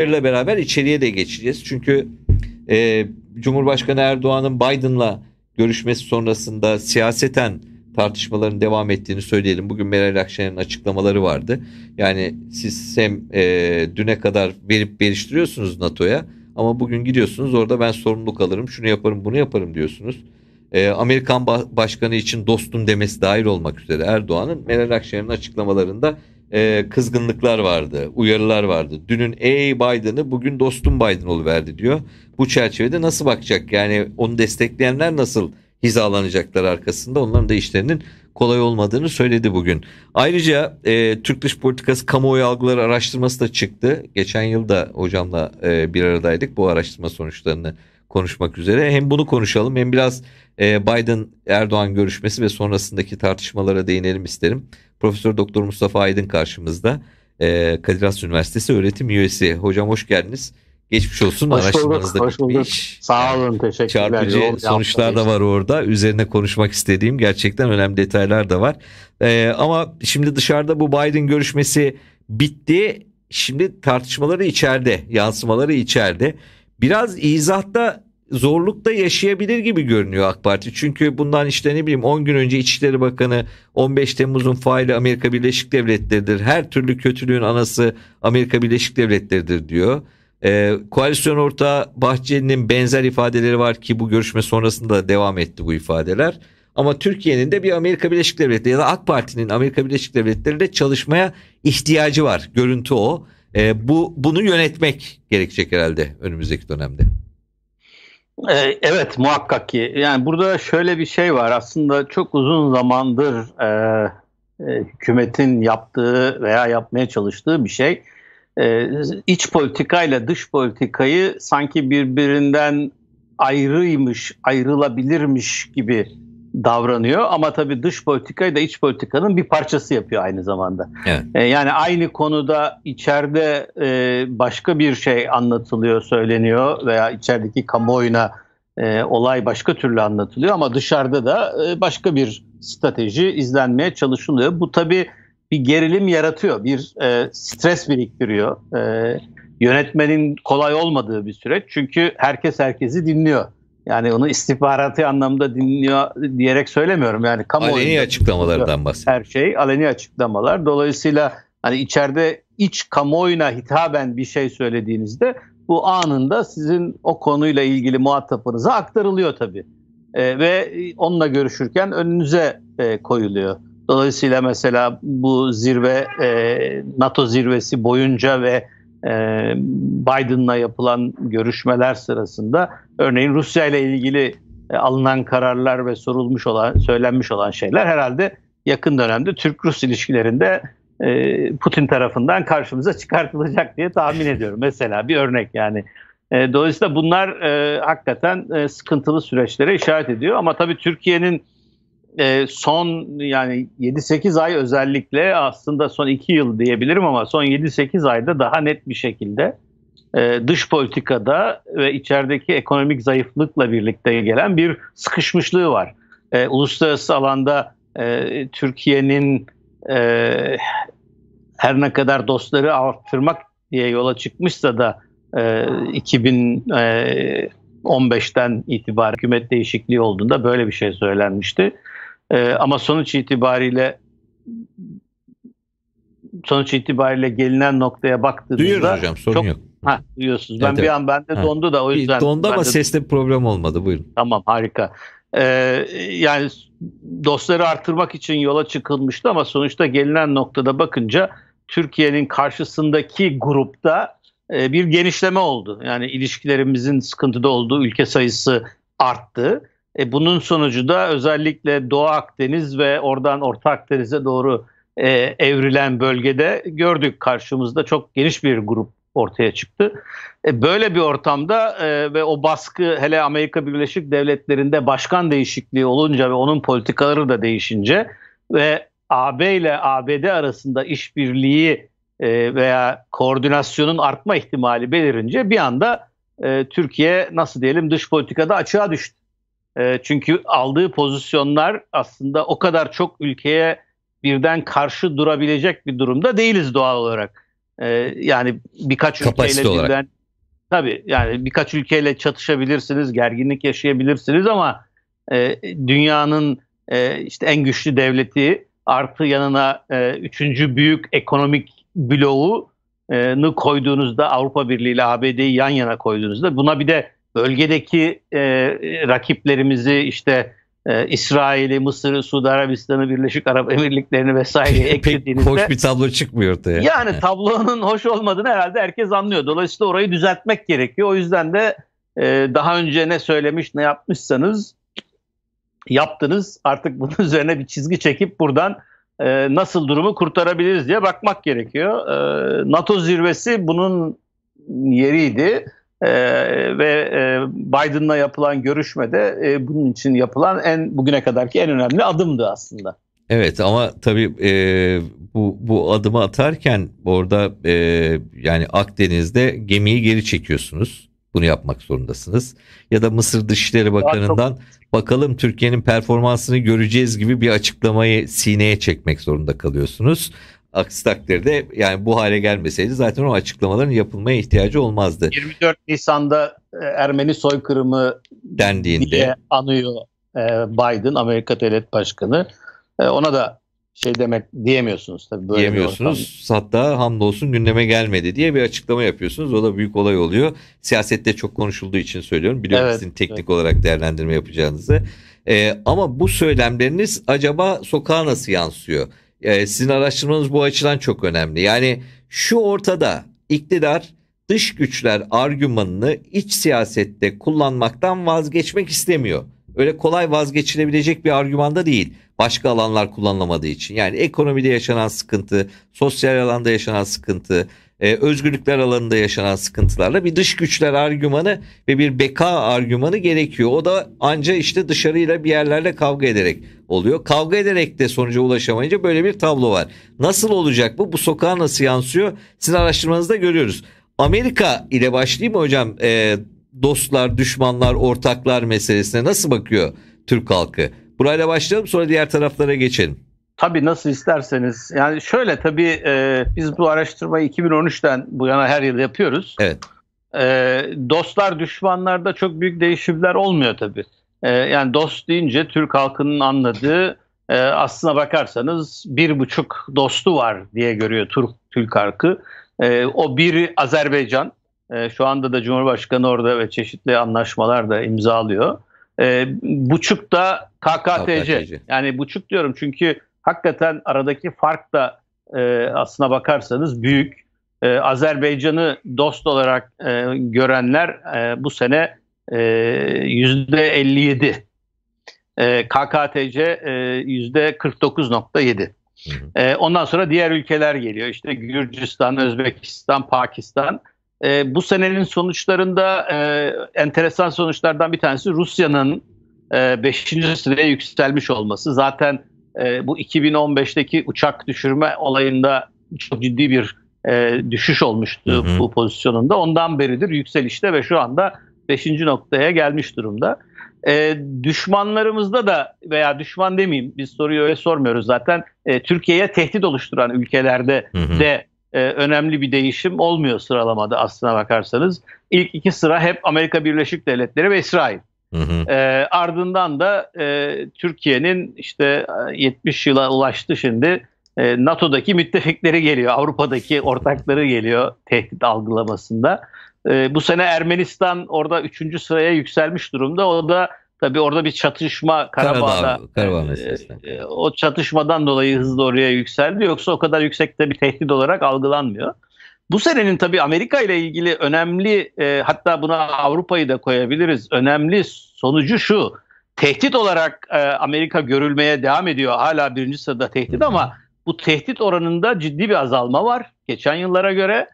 ile beraber içeriye de geçeceğiz. Çünkü e, Cumhurbaşkanı Erdoğan'ın Biden'la görüşmesi sonrasında siyaseten tartışmaların devam ettiğini söyleyelim. Bugün Meral Akşener'in açıklamaları vardı. Yani siz hem e, düne kadar verip veriştiriyorsunuz NATO'ya ama bugün gidiyorsunuz orada ben sorumluluk alırım, şunu yaparım, bunu yaparım diyorsunuz. E, Amerikan Başkanı için dostum demesi dahil olmak üzere Erdoğan'ın Meral Akşener'in açıklamalarında e, kızgınlıklar vardı, uyarılar vardı. Dünün ey Biden'ı bugün dostum Biden oluverdi diyor. Bu çerçevede nasıl bakacak? Yani onu destekleyenler nasıl hizalanacaklar arkasında? Onların da işlerinin kolay olmadığını söyledi bugün. Ayrıca e, Türk Dış Politikası Kamuoyu Algıları Araştırması da çıktı. Geçen yıl da hocamla e, bir aradaydık bu araştırma sonuçlarını konuşmak üzere. Hem bunu konuşalım hem biraz e, Biden-Erdoğan görüşmesi ve sonrasındaki tartışmalara değinelim isterim. Profesör Doktor Mustafa Aydın karşımızda. E, Kadir Has Üniversitesi öğretim üyesi. Hocam hoş geldiniz. Geçmiş olsun hoş araştırmanızda bulduk, hoş bulduk. Sağ olun teşekkürler. Çarpıcı sonuçlar da var orada. Üzerine konuşmak istediğim gerçekten önemli detaylar da var. Ee, ama şimdi dışarıda bu Biden görüşmesi bitti. Şimdi tartışmaları içeride, yansımaları içeride. Biraz izahta zorlukta yaşayabilir gibi görünüyor AK Parti. Çünkü bundan işte ne bileyim 10 gün önce İçişleri Bakanı 15 Temmuz'un faili Amerika Birleşik Devletleri'dir. Her türlü kötülüğün anası Amerika Birleşik Devletleri'dir diyor. Ee, koalisyon ortağı Bahçeli'nin benzer ifadeleri var ki bu görüşme sonrasında devam etti bu ifadeler. Ama Türkiye'nin de bir Amerika Birleşik Devletleri ya da AK Parti'nin Amerika Birleşik Devletleri'nde çalışmaya ihtiyacı var. Görüntü o. Ee, bu bunu yönetmek gerekecek herhalde önümüzdeki dönemde. E, evet muhakkak ki yani burada şöyle bir şey var aslında çok uzun zamandır e, e, hükümetin yaptığı veya yapmaya çalıştığı bir şey. E, iç politikayla dış politikayı sanki birbirinden ayrıymış, ayrılabilirmiş gibi davranıyor ama tabii dış politikayı da iç politikanın bir parçası yapıyor aynı zamanda. Evet. E, yani aynı konuda içeride e, başka bir şey anlatılıyor, söyleniyor veya içerideki kamuoyuna e, olay başka türlü anlatılıyor ama dışarıda da e, başka bir strateji izlenmeye çalışılıyor. Bu tabii bir gerilim yaratıyor, bir stres biriktiriyor. yönetmenin kolay olmadığı bir süreç çünkü herkes herkesi dinliyor yani onu istihbaratı anlamda dinliyor diyerek söylemiyorum. Yani kamuoyu aleni açıklamalardan bahsediyor. Her şey aleni açıklamalar. Dolayısıyla hani içeride iç kamuoyuna hitaben bir şey söylediğinizde bu anında sizin o konuyla ilgili muhatapınıza aktarılıyor tabii. E, ve onunla görüşürken önünüze e, koyuluyor. Dolayısıyla mesela bu zirve e, NATO zirvesi boyunca ve e, Biden'la yapılan görüşmeler sırasında örneğin Rusya ile ilgili e, alınan kararlar ve sorulmuş olan söylenmiş olan şeyler herhalde yakın dönemde Türk-Rus ilişkilerinde e, Putin tarafından karşımıza çıkartılacak diye tahmin ediyorum. Mesela bir örnek yani. E, dolayısıyla bunlar e, hakikaten e, sıkıntılı süreçlere işaret ediyor ama tabii Türkiye'nin e, son yani 7-8 ay özellikle aslında son 2 yıl diyebilirim ama son 7-8 ayda daha net bir şekilde e, dış politikada ve içerideki ekonomik zayıflıkla birlikte gelen bir sıkışmışlığı var. E, uluslararası alanda e, Türkiye'nin e, her ne kadar dostları arttırmak diye yola çıkmışsa da e, 2000 e, 15'ten itibaren hükümet değişikliği olduğunda böyle bir şey söylenmişti. E, ama sonuç itibariyle sonuç itibariyle gelinen noktaya baktığınızda duyuyoruz hocam sorun çok, yok. Ha, duyuyorsunuz. ben evet. bir an bende dondu da o yüzden. Dondu ama seste problem olmadı. Buyurun. Tamam harika. Ee, yani dostları artırmak için yola çıkılmıştı ama sonuçta gelinen noktada bakınca Türkiye'nin karşısındaki grupta e, bir genişleme oldu. Yani ilişkilerimizin sıkıntıda olduğu ülke sayısı arttı. E, bunun sonucu da özellikle Doğu Akdeniz ve oradan Orta Akdeniz'e doğru e, evrilen bölgede gördük karşımızda çok geniş bir grup ortaya çıktı. E, böyle bir ortamda e, ve o baskı hele Amerika Birleşik Devletleri'nde başkan değişikliği olunca ve onun politikaları da değişince ve AB ile ABD arasında işbirliği e, veya koordinasyonun artma ihtimali belirince bir anda e, Türkiye nasıl diyelim dış politikada açığa düştü. Ee, çünkü aldığı pozisyonlar aslında o kadar çok ülkeye birden karşı durabilecek bir durumda değiliz doğal olarak. Ee, yani birkaç Kapasite ülkeyle olarak. birden tabii yani birkaç ülkeyle çatışabilirsiniz, gerginlik yaşayabilirsiniz ama e, dünyanın e, işte en güçlü devleti artı yanına e, üçüncü büyük ekonomik bloğu'nu koyduğunuzda Avrupa Birliği ile ABD'yi yan yana koyduğunuzda buna bir de bölgedeki e, rakiplerimizi işte e, İsrail'i, Mısır'ı, Suudi Arabistan'ı, Birleşik Arap Emirlikleri'ni vesaire eklediğinizde... hoş bir tablo çıkmıyor ortaya. Yani tablonun hoş olmadığını herhalde herkes anlıyor. Dolayısıyla orayı düzeltmek gerekiyor. O yüzden de e, daha önce ne söylemiş ne yapmışsanız yaptınız. Artık bunun üzerine bir çizgi çekip buradan e, nasıl durumu kurtarabiliriz diye bakmak gerekiyor. E, NATO zirvesi bunun yeriydi. Ee, ve e, Biden'la yapılan görüşmede e, bunun için yapılan en bugüne kadarki en önemli adımdı aslında. Evet ama tabii e, bu, bu adımı atarken orada e, yani Akdeniz'de gemiyi geri çekiyorsunuz. Bunu yapmak zorundasınız. Ya da Mısır Dışişleri Bakanı'ndan bakalım Türkiye'nin performansını göreceğiz gibi bir açıklamayı sineye çekmek zorunda kalıyorsunuz. Aksi takdirde yani bu hale gelmeseydi zaten o açıklamaların yapılmaya ihtiyacı olmazdı. 24 Nisan'da e, Ermeni soykırımı dendiğinde anıyor e, Biden Amerika Devlet Başkanı. E, ona da şey demek diyemiyorsunuz tabii böyle diyemiyorsunuz. Hatta hamdolsun gündeme gelmedi diye bir açıklama yapıyorsunuz. O da büyük olay oluyor. Siyasette çok konuşulduğu için söylüyorum. Biliyorum evet, sizin teknik evet. olarak değerlendirme yapacağınızı. Ee, ama bu söylemleriniz acaba sokağa nasıl yansıyor? Ee, sizin araştırmanız bu açıdan çok önemli. Yani şu ortada iktidar dış güçler argümanını iç siyasette kullanmaktan vazgeçmek istemiyor öyle kolay vazgeçilebilecek bir argümanda değil. Başka alanlar kullanılamadığı için. Yani ekonomide yaşanan sıkıntı, sosyal alanda yaşanan sıkıntı, e, özgürlükler alanında yaşanan sıkıntılarla bir dış güçler argümanı ve bir beka argümanı gerekiyor. O da anca işte dışarıyla bir yerlerle kavga ederek oluyor. Kavga ederek de sonuca ulaşamayınca böyle bir tablo var. Nasıl olacak bu? Bu sokağa nasıl yansıyor? Sizin araştırmanızda görüyoruz. Amerika ile başlayayım mı hocam? E, dostlar, düşmanlar, ortaklar meselesine nasıl bakıyor Türk halkı? Burayla başlayalım sonra diğer taraflara geçelim. Tabii nasıl isterseniz. Yani şöyle tabii e, biz bu araştırmayı 2013'ten bu yana her yıl yapıyoruz. Evet. E, dostlar düşmanlarda çok büyük değişimler olmuyor tabii. E, yani dost deyince Türk halkının anladığı e, aslına bakarsanız bir buçuk dostu var diye görüyor Türk, Türk halkı. E, o bir Azerbaycan, e, şu anda da Cumhurbaşkanı orada ve çeşitli anlaşmalar da imzalıyor. E, buçuk da KKTC. KKTC. Yani buçuk diyorum çünkü hakikaten aradaki fark da e, aslına bakarsanız büyük. E, Azerbaycan'ı dost olarak e, görenler e, bu sene e, yüzde 57. E, KKTC e, yüzde 49.7. E, ondan sonra diğer ülkeler geliyor. İşte Gürcistan, Özbekistan, Pakistan. E, bu senenin sonuçlarında e, enteresan sonuçlardan bir tanesi Rusya'nın 5. E, sıraya yükselmiş olması. Zaten e, bu 2015'teki uçak düşürme olayında çok ciddi bir e, düşüş olmuştu hı hı. bu pozisyonunda. Ondan beridir yükselişte ve şu anda 5. noktaya gelmiş durumda. E, düşmanlarımızda da veya düşman demeyeyim biz soruyu öyle sormuyoruz zaten. E, Türkiye'ye tehdit oluşturan ülkelerde hı hı. de e, önemli bir değişim olmuyor sıralamada aslına bakarsanız. İlk iki sıra hep Amerika Birleşik Devletleri ve İsrail. Hı hı. E, ardından da e, Türkiye'nin işte 70 e, yıla ulaştı şimdi e, NATO'daki müttefikleri geliyor, Avrupa'daki ortakları geliyor tehdit algılamasında. E, bu sene Ermenistan orada 3. sıraya yükselmiş durumda. O da Tabi orada bir çatışma Karabağ'da. Karabağ e, e, o çatışmadan dolayı hızla oraya yükseldi. Yoksa o kadar yüksekte bir tehdit olarak algılanmıyor. Bu senenin tabi Amerika ile ilgili önemli e, hatta buna Avrupa'yı da koyabiliriz. Önemli sonucu şu. Tehdit olarak e, Amerika görülmeye devam ediyor. Hala birinci sırada tehdit ama bu tehdit oranında ciddi bir azalma var geçen yıllara göre.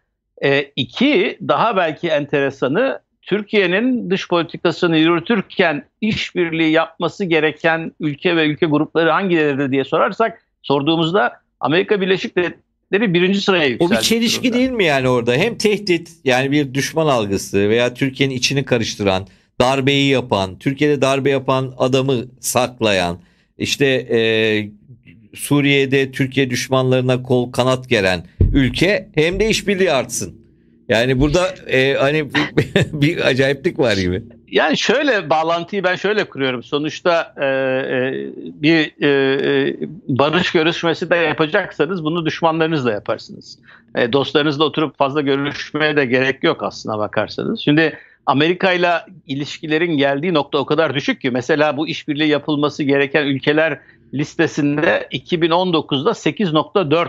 E, iki daha belki enteresanı Türkiye'nin dış politikasını yürütürken işbirliği yapması gereken ülke ve ülke grupları hangileridir diye sorarsak sorduğumuzda Amerika Birleşik Devletleri birinci sıraya yükseldi. O bir çelişki durumda. değil mi yani orada? Hem tehdit yani bir düşman algısı veya Türkiye'nin içini karıştıran, darbeyi yapan, Türkiye'de darbe yapan adamı saklayan, işte e, Suriye'de Türkiye düşmanlarına kol kanat gelen ülke hem de işbirliği artsın. Yani burada e, hani bir acayiplik var gibi. Yani şöyle bağlantıyı ben şöyle kuruyorum. Sonuçta e, e bir e, e, barış görüşmesi de yapacaksanız bunu düşmanlarınızla yaparsınız. E, dostlarınızla oturup fazla görüşmeye de gerek yok aslına bakarsanız. Şimdi Amerika ile ilişkilerin geldiği nokta o kadar düşük ki mesela bu işbirliği yapılması gereken ülkeler listesinde 2019'da 8.4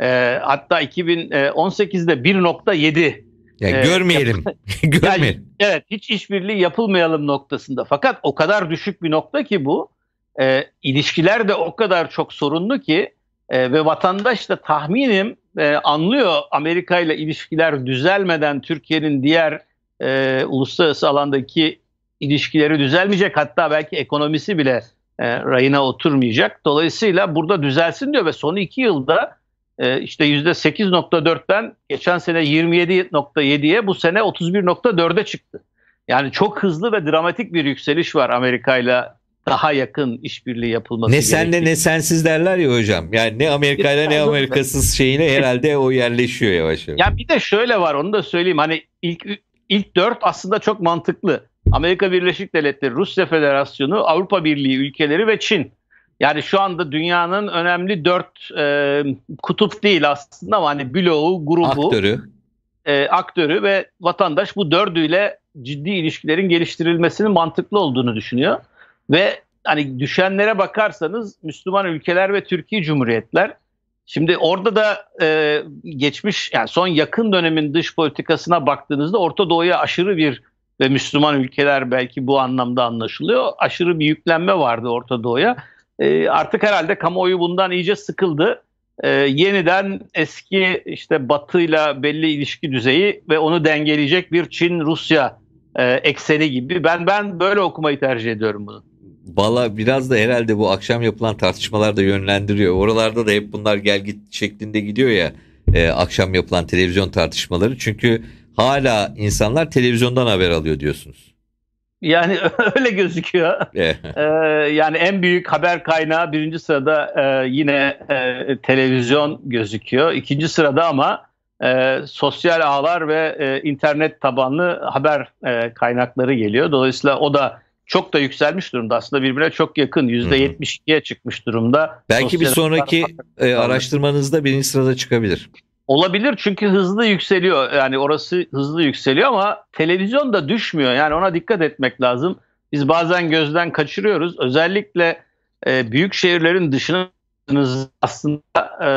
ee, e, hatta 2018'de 1.7. Yani e, görmeyelim. görmeyelim. Yani, evet hiç işbirliği yapılmayalım noktasında. Fakat o kadar düşük bir nokta ki bu. E, ilişkiler de o kadar çok sorunlu ki e, ve vatandaş da tahminim e, anlıyor Amerika ile ilişkiler düzelmeden Türkiye'nin diğer e, uluslararası alandaki ilişkileri düzelmeyecek hatta belki ekonomisi bile e, rayına oturmayacak. Dolayısıyla burada düzelsin diyor ve son iki yılda e, işte %8.4'ten geçen sene 27.7'ye bu sene 31.4'e çıktı. Yani çok hızlı ve dramatik bir yükseliş var Amerika ile daha yakın işbirliği yapılması Ne gerekiyor. senle ne sensiz derler ya hocam. Yani ne Amerika ile ne Amerikasız şeyine herhalde o yerleşiyor yavaş yavaş. Ya bir de şöyle var onu da söyleyeyim. Hani ilk ilk dört aslında çok mantıklı. Amerika Birleşik Devletleri, Rusya Federasyonu, Avrupa Birliği ülkeleri ve Çin. Yani şu anda dünyanın önemli dört e, kutup değil aslında ama hani bloğu, grubu, aktörü. E, aktörü ve vatandaş bu dördüyle ciddi ilişkilerin geliştirilmesinin mantıklı olduğunu düşünüyor. Ve hani düşenlere bakarsanız Müslüman ülkeler ve Türkiye Cumhuriyetler. Şimdi orada da e, geçmiş yani son yakın dönemin dış politikasına baktığınızda Orta Doğu'ya aşırı bir ve Müslüman ülkeler belki bu anlamda anlaşılıyor. Aşırı bir yüklenme vardı Orta Doğu'ya. Ee, artık herhalde kamuoyu bundan iyice sıkıldı. E, yeniden eski işte Batı'yla belli ilişki düzeyi ve onu dengeleyecek bir Çin-Rusya e, ekseni gibi. Ben ben böyle okumayı tercih ediyorum bunu. Bala biraz da herhalde bu akşam yapılan tartışmalar da yönlendiriyor. Oralarda da hep bunlar gel git şeklinde gidiyor ya e, akşam yapılan televizyon tartışmaları. Çünkü hala insanlar televizyondan haber alıyor diyorsunuz. Yani öyle gözüküyor. Eh. ee, yani en büyük haber kaynağı birinci sırada e, yine e, televizyon gözüküyor. İkinci sırada ama e, sosyal ağlar ve e, internet tabanlı haber e, kaynakları geliyor. Dolayısıyla o da çok da yükselmiş durumda. Aslında birbirine çok yakın. %72'ye çıkmış durumda. Belki sosyal bir sonraki e, araştırmanızda birinci sırada çıkabilir. Olabilir çünkü hızlı yükseliyor. Yani orası hızlı yükseliyor ama televizyon da düşmüyor. Yani ona dikkat etmek lazım. Biz bazen gözden kaçırıyoruz. Özellikle e, büyük şehirlerin dışına aslında e,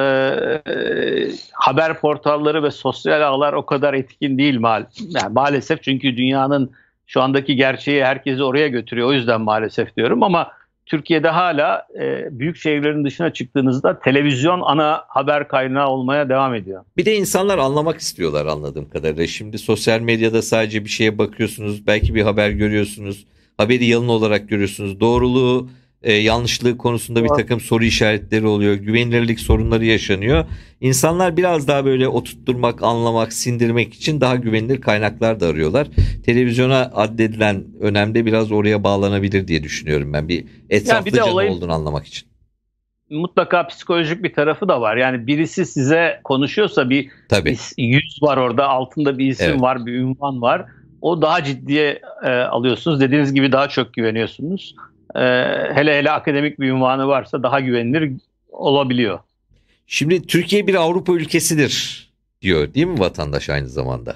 haber portalları ve sosyal ağlar o kadar etkin değil mal. Yani maalesef çünkü dünyanın şu andaki gerçeği herkesi oraya götürüyor. O yüzden maalesef diyorum ama Türkiye'de hala e, büyük şehirlerin dışına çıktığınızda televizyon ana haber kaynağı olmaya devam ediyor. Bir de insanlar anlamak istiyorlar anladığım kadarıyla. Şimdi sosyal medyada sadece bir şeye bakıyorsunuz, belki bir haber görüyorsunuz, haberi yalın olarak görüyorsunuz. Doğruluğu e, yanlışlığı konusunda bir takım soru işaretleri oluyor. Güvenilirlik sorunları yaşanıyor. İnsanlar biraz daha böyle oturtturmak, anlamak, sindirmek için daha güvenilir kaynaklar da arıyorlar. Televizyona addedilen önemde biraz oraya bağlanabilir diye düşünüyorum ben. Bir etraflıca yani olayın... olduğunu anlamak için mutlaka psikolojik bir tarafı da var. Yani birisi size konuşuyorsa bir Tabii. yüz var orada, altında bir isim evet. var, bir ünvan var. O daha ciddiye e, alıyorsunuz. Dediğiniz gibi daha çok güveniyorsunuz. Ee, hele hele akademik bir ünvanı varsa daha güvenilir olabiliyor. Şimdi Türkiye bir Avrupa ülkesidir diyor değil mi vatandaş aynı zamanda?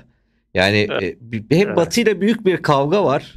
Yani evet. E, hep evet. batıyla büyük bir kavga var.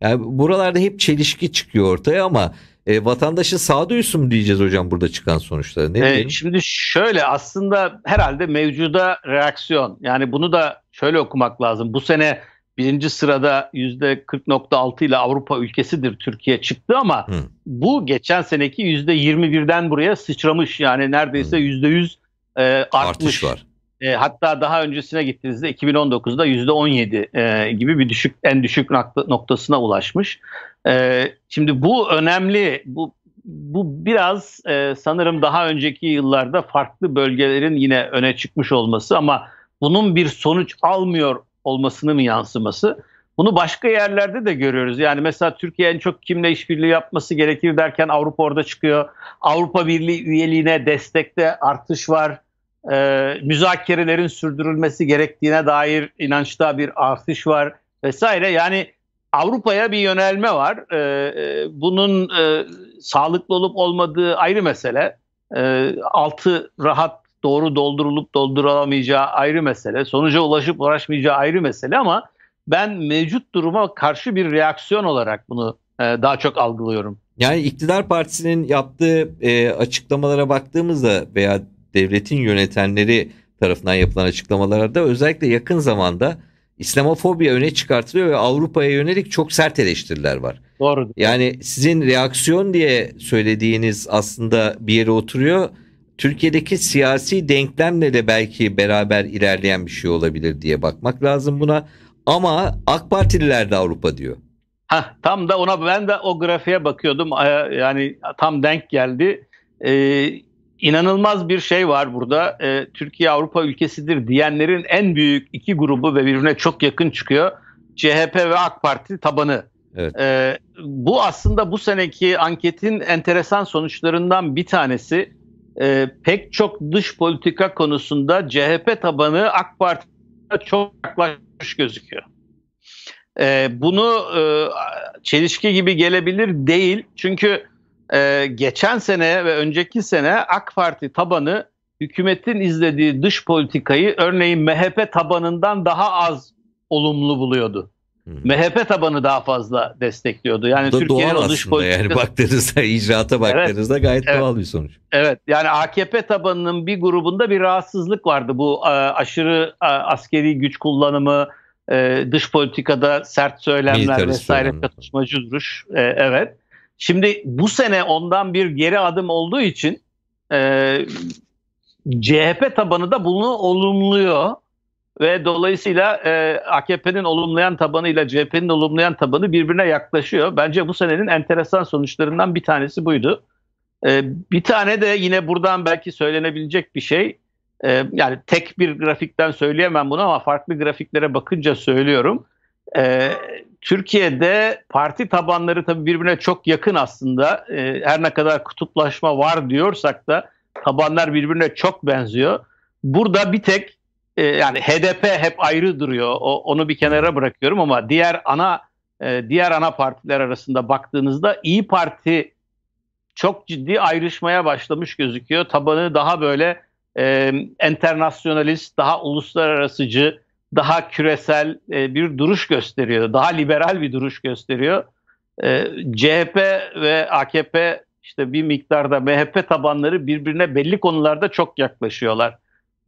Yani buralarda hep çelişki çıkıyor ortaya ama e, vatandaşın sağduyusu mu diyeceğiz hocam burada çıkan sonuçlara? Ne e, şimdi şöyle aslında herhalde mevcuda reaksiyon. Yani bunu da şöyle okumak lazım. Bu sene birinci sırada yüzde 40.6 ile Avrupa ülkesidir Türkiye çıktı ama Hı. bu geçen seneki yüzde 21'den buraya sıçramış yani neredeyse yüzde 100 e, artmış. Artış var. E, hatta daha öncesine gittiğinizde 2019'da yüzde 17 e, gibi bir düşük en düşük noktasına ulaşmış. E, şimdi bu önemli bu bu biraz e, sanırım daha önceki yıllarda farklı bölgelerin yine öne çıkmış olması ama bunun bir sonuç almıyor olmasını mı yansıması? Bunu başka yerlerde de görüyoruz. Yani mesela Türkiye en çok kimle işbirliği yapması gerekir derken Avrupa orada çıkıyor. Avrupa Birliği üyeliğine destekte artış var. Ee, müzakerelerin sürdürülmesi gerektiğine dair inançta bir artış var vesaire. Yani Avrupa'ya bir yönelme var. Ee, e, bunun e, sağlıklı olup olmadığı ayrı mesele. E, altı rahat doğru doldurulup doldurulamayacağı ayrı mesele. Sonuca ulaşıp uğraşmayacağı ayrı mesele ama ben mevcut duruma karşı bir reaksiyon olarak bunu e, daha çok algılıyorum. Yani iktidar partisinin yaptığı e, açıklamalara baktığımızda veya devletin yönetenleri tarafından yapılan açıklamalarda özellikle yakın zamanda İslamofobiya öne çıkartılıyor ve Avrupa'ya yönelik çok sert eleştiriler var. Doğru. Yani sizin reaksiyon diye söylediğiniz aslında bir yere oturuyor Türkiye'deki siyasi denklemle de belki beraber ilerleyen bir şey olabilir diye bakmak lazım buna. Ama AK Partililer de Avrupa diyor. Heh, tam da ona ben de o grafiğe bakıyordum. Yani tam denk geldi. Ee, inanılmaz bir şey var burada. Ee, Türkiye Avrupa ülkesidir diyenlerin en büyük iki grubu ve birbirine çok yakın çıkıyor. CHP ve AK Parti tabanı. Evet. Ee, bu aslında bu seneki anketin enteresan sonuçlarından bir tanesi e, pek çok dış politika konusunda CHP tabanı AK Parti'ye çok yaklaşmış gözüküyor. E, bunu e, çelişki gibi gelebilir değil. Çünkü e, geçen sene ve önceki sene AK Parti tabanı hükümetin izlediği dış politikayı örneğin MHP tabanından daha az olumlu buluyordu. MHP tabanı daha fazla destekliyordu. Yani Do- Türkiye'nin o dış politikası... yani baktığınızda icraata baktığınızda evet, gayet evet, doğal bir sonuç. Evet yani AKP tabanının bir grubunda bir rahatsızlık vardı. Bu e, aşırı e, askeri güç kullanımı, e, dış politikada sert söylemler Militarist vesaire söylemler. duruş. Evet. Şimdi bu sene ondan bir geri adım olduğu için CHP tabanı da bunu olumluyor ve dolayısıyla e, AKP'nin olumlayan tabanı ile CHP'nin olumlayan tabanı birbirine yaklaşıyor. Bence bu senenin enteresan sonuçlarından bir tanesi buydu. E, bir tane de yine buradan belki söylenebilecek bir şey. E, yani tek bir grafikten söyleyemem bunu ama farklı grafiklere bakınca söylüyorum. E, Türkiye'de parti tabanları tabii birbirine çok yakın aslında. E, her ne kadar kutuplaşma var diyorsak da tabanlar birbirine çok benziyor. Burada bir tek ee, yani HDP hep ayrı duruyor. O, onu bir kenara bırakıyorum ama diğer ana e, diğer ana partiler arasında baktığınızda İyi Parti çok ciddi ayrışmaya başlamış gözüküyor. Tabanı daha böyle internasyonalist, e, daha uluslararasıcı, daha küresel e, bir duruş gösteriyor. Daha liberal bir duruş gösteriyor. E, CHP ve AKP işte bir miktarda MHP tabanları birbirine belli konularda çok yaklaşıyorlar.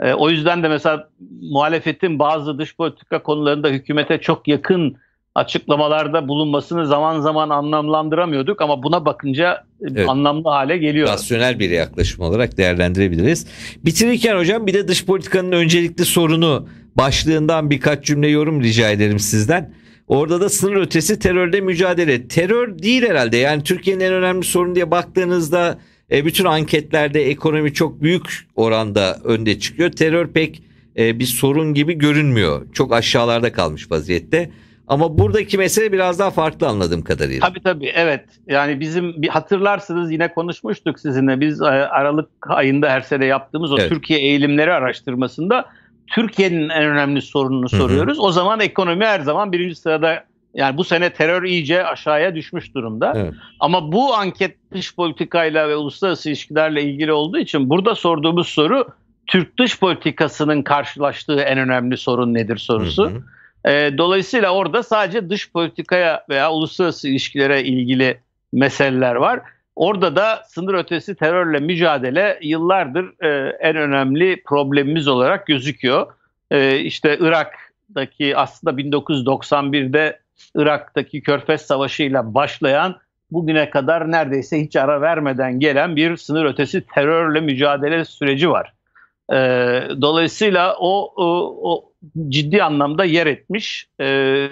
E, o yüzden de mesela muhalefetin bazı dış politika konularında hükümete çok yakın açıklamalarda bulunmasını zaman zaman anlamlandıramıyorduk ama buna bakınca e, evet. anlamlı hale geliyor. Rasyonel bir yaklaşım olarak değerlendirebiliriz. Bitirirken hocam bir de dış politikanın öncelikli sorunu başlığından birkaç cümle yorum rica ederim sizden. Orada da sınır ötesi terörle mücadele. Terör değil herhalde. Yani Türkiye'nin en önemli sorunu diye baktığınızda e, bütün anketlerde ekonomi çok büyük oranda önde çıkıyor. Terör pek e, bir sorun gibi görünmüyor. Çok aşağılarda kalmış vaziyette. Ama buradaki mesele biraz daha farklı anladığım kadarıyla. Tabii tabii evet. Yani bizim bir hatırlarsınız yine konuşmuştuk sizinle. Biz e, Aralık ayında her sene yaptığımız o evet. Türkiye eğilimleri araştırmasında Türkiye'nin en önemli sorununu Hı-hı. soruyoruz. O zaman ekonomi her zaman birinci sırada yani bu sene terör iyice aşağıya düşmüş durumda. Evet. Ama bu anket dış politikayla ve uluslararası ilişkilerle ilgili olduğu için burada sorduğumuz soru Türk dış politikasının karşılaştığı en önemli sorun nedir sorusu. Hı hı. E, dolayısıyla orada sadece dış politikaya veya uluslararası ilişkilere ilgili meseleler var. Orada da sınır ötesi terörle mücadele yıllardır e, en önemli problemimiz olarak gözüküyor. E, işte Irak'daki aslında 1991'de Irak'taki Körfez Savaşı ile başlayan bugüne kadar neredeyse hiç ara vermeden gelen bir sınır ötesi terörle mücadele süreci var. E, dolayısıyla o, o, o ciddi anlamda yer etmiş. E,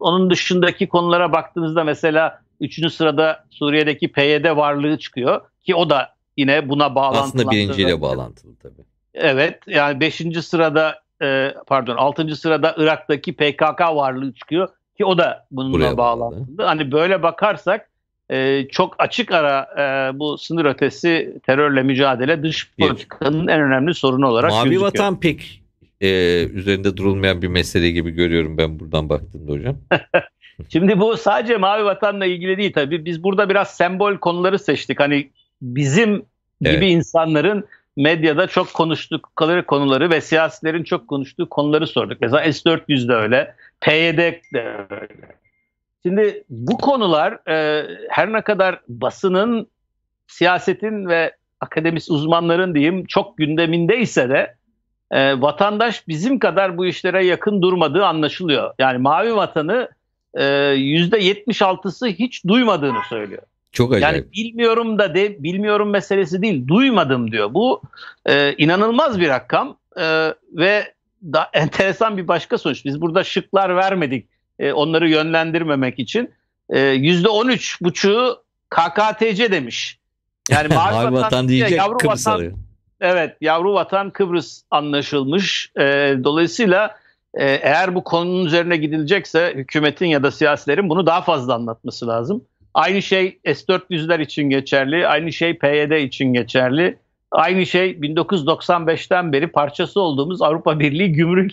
onun dışındaki konulara baktığınızda mesela üçüncü sırada Suriye'deki PYD varlığı çıkıyor ki o da yine buna bağlantılı. Aslında birinciyle bağlantılı tabii. Evet yani beşinci sırada e, pardon altıncı sırada Irak'taki PKK varlığı çıkıyor ki o da bununla Buraya bağlantılı. Hani böyle bakarsak e, çok açık ara e, bu sınır ötesi terörle mücadele dış politikanın en önemli sorunu olarak Mavi gözüküyor. vatan pek e, üzerinde durulmayan bir mesele gibi görüyorum ben buradan baktığımda hocam. Şimdi bu sadece Mavi Vatan'la ilgili değil tabii. Biz burada biraz sembol konuları seçtik. Hani bizim gibi evet. insanların medyada çok konuştukları konuları ve siyasilerin çok konuştuğu konuları sorduk. Mesela S-400 de öyle. PYD de öyle. Şimdi bu konular e, her ne kadar basının, siyasetin ve akademist uzmanların diyeyim çok gündemindeyse de e, vatandaş bizim kadar bu işlere yakın durmadığı anlaşılıyor. Yani Mavi Vatan'ı e, %76'sı hiç duymadığını söylüyor. Çok acayip. Yani bilmiyorum da de bilmiyorum meselesi değil, duymadım diyor. Bu e, inanılmaz bir rakam e, ve da enteresan bir başka sonuç. Biz burada şıklar vermedik e, onları yönlendirmemek için. E, yüzde on üç buçuğu KKTC demiş. Yani mavi, vatan, vatan diyecek yavru Kıbrıs vatan, alıyor. Evet yavru vatan Kıbrıs anlaşılmış. E, dolayısıyla e, eğer bu konunun üzerine gidilecekse hükümetin ya da siyasilerin bunu daha fazla anlatması lazım. Aynı şey S-400'ler için geçerli, aynı şey PYD için geçerli. Aynı şey 1995'ten beri parçası olduğumuz Avrupa Birliği Gümrük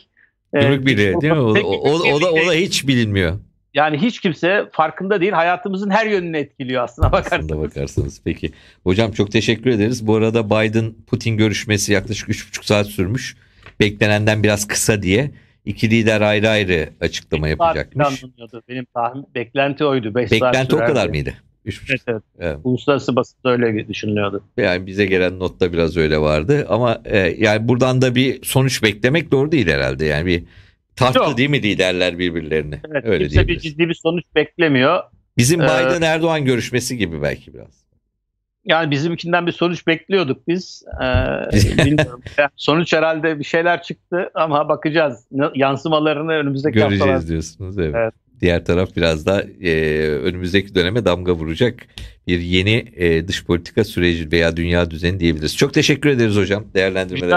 e, Gümrük Birliği değil mi? O, o, o, da, o da hiç bilinmiyor. Yani hiç kimse farkında değil. Hayatımızın her yönünü etkiliyor aslına bakarsanız. Aslında bakarsanız. Peki. Hocam çok teşekkür ederiz. Bu arada Biden-Putin görüşmesi yaklaşık 3,5 saat sürmüş. Beklenenden biraz kısa diye. İki lider ayrı ayrı açıklama yapacakmış. Benim tahmin beklenti oydu. Beş beklenti o kadar mıydı? Üç Evet, evet. Yani. Uluslararası basında öyle düşünüyordu. Yani bize gelen notta biraz öyle vardı. Ama e, yani buradan da bir sonuç beklemek doğru değil herhalde. Yani bir tartı değil mi liderler birbirlerini? Evet, öyle kimse bir ciddi bir sonuç beklemiyor. Bizim ee, Biden-Erdoğan görüşmesi gibi belki biraz. Yani bizimkinden bir sonuç bekliyorduk biz. Ee, sonuç herhalde bir şeyler çıktı ama bakacağız. Yansımalarını önümüzdeki Göreceğiz haftalar. Göreceğiz diyorsunuz evet. evet. Diğer taraf biraz da e, önümüzdeki döneme damga vuracak bir yeni e, dış politika süreci veya dünya düzeni diyebiliriz. Çok teşekkür ederiz hocam değerlendirmeler.